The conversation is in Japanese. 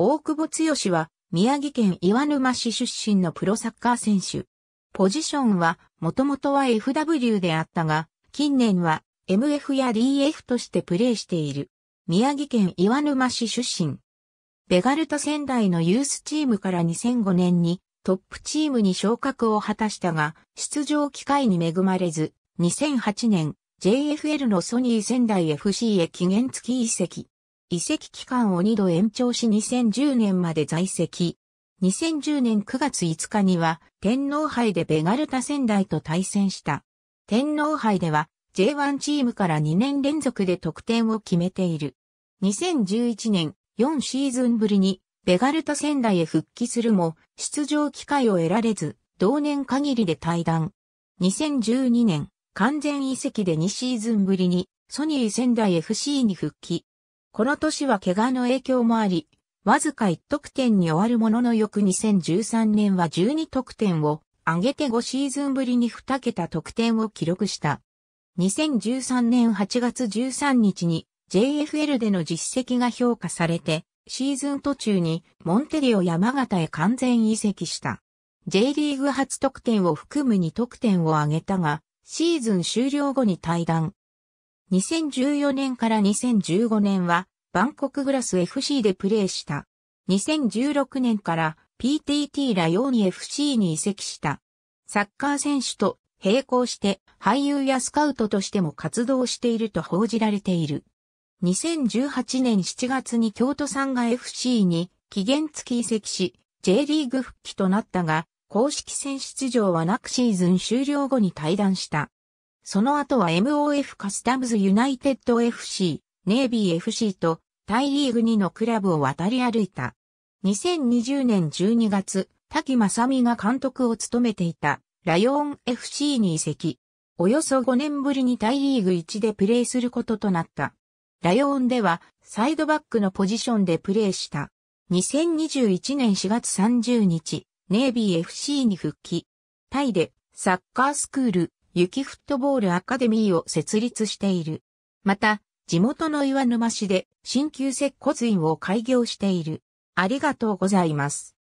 大久保剛は、宮城県岩沼市出身のプロサッカー選手。ポジションは、もともとは FW であったが、近年は MF や DF としてプレーしている。宮城県岩沼市出身。ベガルタ仙台のユースチームから2005年にトップチームに昇格を果たしたが、出場機会に恵まれず、2008年 JFL のソニー仙台 FC へ期限付き移籍。移籍期間を2度延長し2010年まで在籍。2010年9月5日には天皇杯でベガルタ仙台と対戦した。天皇杯では J1 チームから2年連続で得点を決めている。2011年4シーズンぶりにベガルタ仙台へ復帰するも出場機会を得られず同年限りで退団。2012年完全移籍で2シーズンぶりにソニー仙台 FC に復帰。この年は怪我の影響もあり、わずか1得点に終わるものの翌2013年は12得点を上げて5シーズンぶりに2桁得点を記録した。2013年8月13日に JFL での実績が評価されて、シーズン途中にモンテリオ山形へ完全移籍した。J リーグ初得点を含む2得点を挙げたが、シーズン終了後に退団。2014年から2015年は、バンコクグラス FC でプレーした。2016年から PTT ラヨーニ FC に移籍した。サッカー選手と並行して俳優やスカウトとしても活動していると報じられている。2018年7月に京都産が FC に期限付き移籍し、J リーグ復帰となったが、公式戦出場はなくシーズン終了後に退団した。その後は MOF カスタムズユナイテッド FC、ネイビー FC とタイリーグ2のクラブを渡り歩いた。2020年12月、滝正美が監督を務めていたラヨーン FC に移籍。およそ5年ぶりにタイリーグ1でプレーすることとなった。ラヨーンではサイドバックのポジションでプレーした。2021年4月30日、ネイビー FC に復帰。タイでサッカースクール、雪フットボールアカデミーを設立している。また、地元の岩沼市で新旧接骨院を開業している。ありがとうございます。